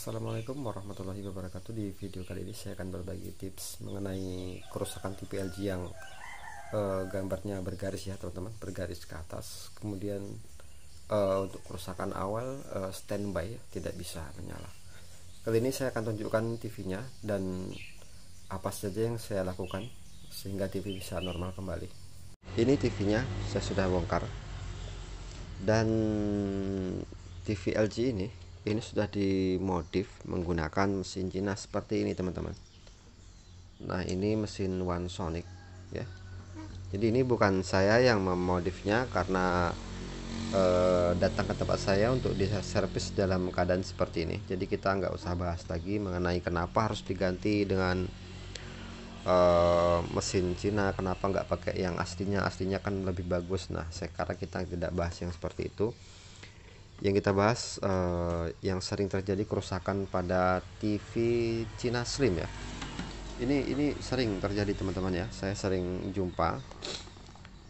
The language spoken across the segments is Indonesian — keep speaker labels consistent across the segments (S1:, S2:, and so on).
S1: Assalamualaikum warahmatullahi wabarakatuh Di video kali ini saya akan berbagi tips mengenai kerusakan TV LG yang uh, gambarnya bergaris ya teman-teman Bergaris ke atas Kemudian uh, untuk kerusakan awal uh, standby tidak bisa menyala Kali ini saya akan tunjukkan TV nya dan apa saja yang saya lakukan Sehingga TV bisa normal kembali Ini TV nya saya sudah bongkar Dan TV LG ini ini sudah dimodif menggunakan mesin Cina seperti ini teman-teman nah ini mesin One Sonic ya jadi ini bukan saya yang memodifnya karena eh, datang ke tempat saya untuk diservis dalam keadaan seperti ini jadi kita nggak usah bahas lagi mengenai kenapa harus diganti dengan Uh, mesin Cina kenapa nggak pakai yang aslinya aslinya kan lebih bagus nah sekarang kita tidak bahas yang seperti itu yang kita bahas uh, yang sering terjadi kerusakan pada TV Cina Slim ya. Ini ini sering terjadi teman-teman ya. Saya sering jumpa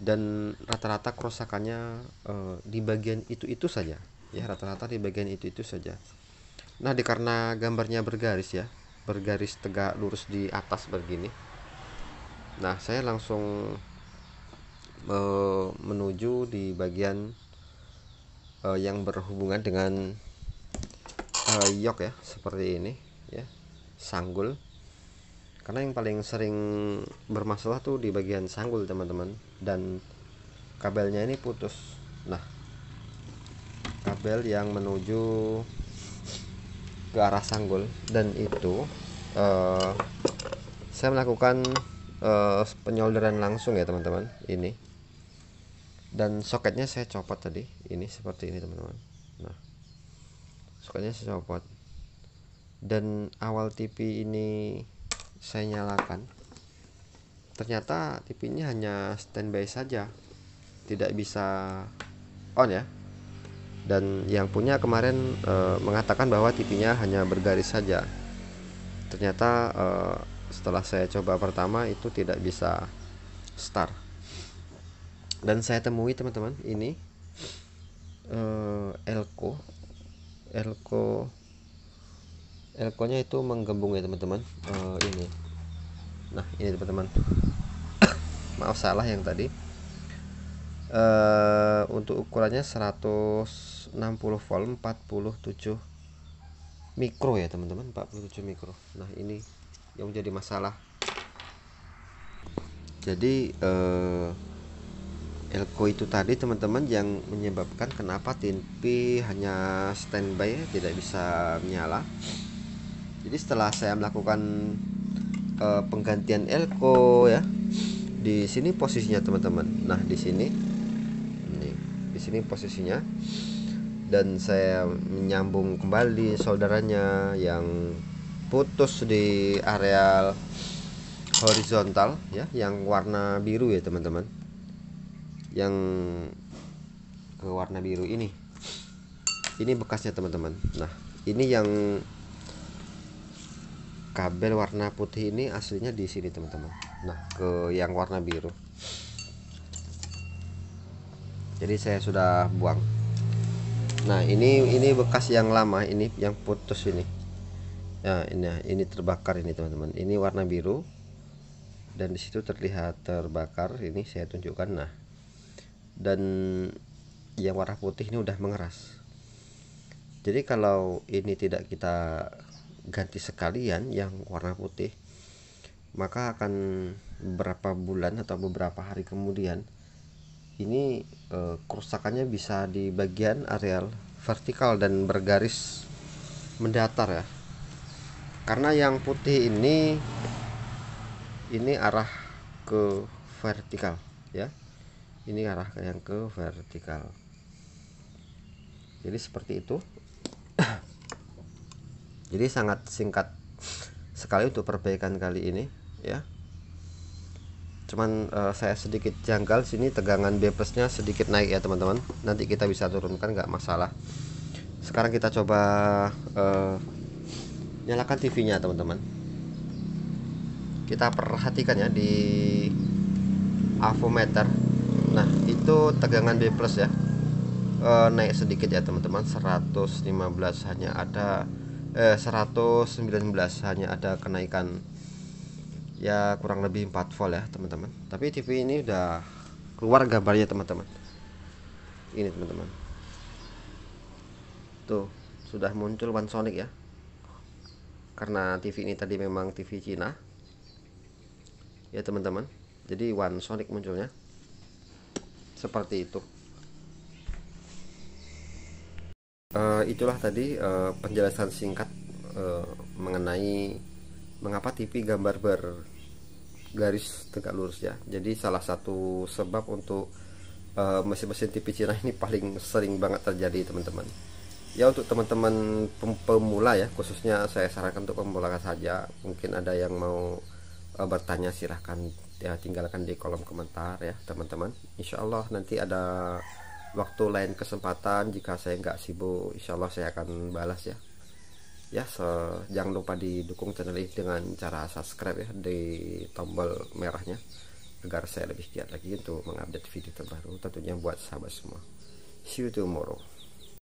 S1: dan rata-rata kerusakannya uh, di bagian itu-itu saja. Ya, rata-rata di bagian itu-itu saja. Nah, di gambarnya bergaris ya, bergaris tegak lurus di atas begini. Nah, saya langsung uh, menuju di bagian uh, yang berhubungan dengan uh, yok ya seperti ini ya sanggul karena yang paling sering bermasalah tuh di bagian sanggul teman-teman dan kabelnya ini putus nah kabel yang menuju ke arah sanggul dan itu uh, saya melakukan uh, penyolderan langsung ya teman-teman ini dan soketnya saya copot tadi ini seperti ini teman-teman nah soketnya saya copot dan awal TV ini saya nyalakan ternyata tv ini hanya standby saja tidak bisa on ya dan yang punya kemarin e, mengatakan bahwa TV-nya hanya bergaris saja ternyata e, setelah saya coba pertama itu tidak bisa start dan saya temui teman-teman ini uh, elko elko elko itu menggembung ya teman-teman uh, ini nah ini teman-teman maaf salah yang tadi uh, untuk ukurannya 160 volt 47 mikro ya teman-teman 47 mikro nah ini yang menjadi masalah jadi eh, elko itu tadi teman-teman yang menyebabkan kenapa TNP hanya standby tidak bisa menyala jadi setelah saya melakukan uh, penggantian elko ya di sini posisinya teman-teman nah di sini ini di sini posisinya dan saya menyambung kembali saudaranya yang putus di areal horizontal ya yang warna biru ya teman-teman yang ke warna biru ini ini bekasnya teman-teman nah ini yang kabel warna putih ini aslinya di sini teman-teman nah ke yang warna biru jadi saya sudah buang nah ini ini bekas yang lama ini yang putus ini nah ini ini terbakar ini teman-teman ini warna biru dan disitu terlihat terbakar ini saya tunjukkan nah dan yang warna putih ini udah mengeras jadi kalau ini tidak kita ganti sekalian yang warna putih maka akan beberapa bulan atau beberapa hari kemudian ini e, kerusakannya bisa di bagian areal vertikal dan bergaris mendatar ya karena yang putih ini ini arah ke vertikal ya ini arah yang ke vertikal jadi seperti itu jadi sangat singkat sekali untuk perbaikan kali ini ya cuman uh, saya sedikit janggal sini tegangan B sedikit naik ya teman-teman nanti kita bisa turunkan nggak masalah sekarang kita coba uh, nyalakan TV nya teman-teman kita perhatikan ya di avometer nah itu tegangan B plus ya e, naik sedikit ya teman-teman 115 hanya ada eh, 119 hanya ada kenaikan ya kurang lebih 4 volt ya teman-teman tapi TV ini udah keluar gambarnya teman-teman ini teman-teman tuh sudah muncul sonic ya karena TV ini tadi memang TV Cina ya teman-teman jadi One Sonic munculnya seperti itu uh, itulah tadi uh, penjelasan singkat uh, mengenai mengapa TV gambar ber garis tegak lurus ya jadi salah satu sebab untuk mesin-mesin uh, TV Cina ini paling sering banget terjadi teman-teman ya untuk teman-teman pemula ya khususnya saya sarankan untuk pemula saja mungkin ada yang mau uh, bertanya silahkan ya tinggalkan di kolom komentar ya teman-teman Insya Allah nanti ada waktu lain kesempatan jika saya nggak sibuk Insya Allah saya akan balas ya ya so, jangan lupa didukung channel ini dengan cara subscribe ya di tombol merahnya agar saya lebih giat lagi untuk mengupdate video terbaru tentunya buat sahabat semua see you tomorrow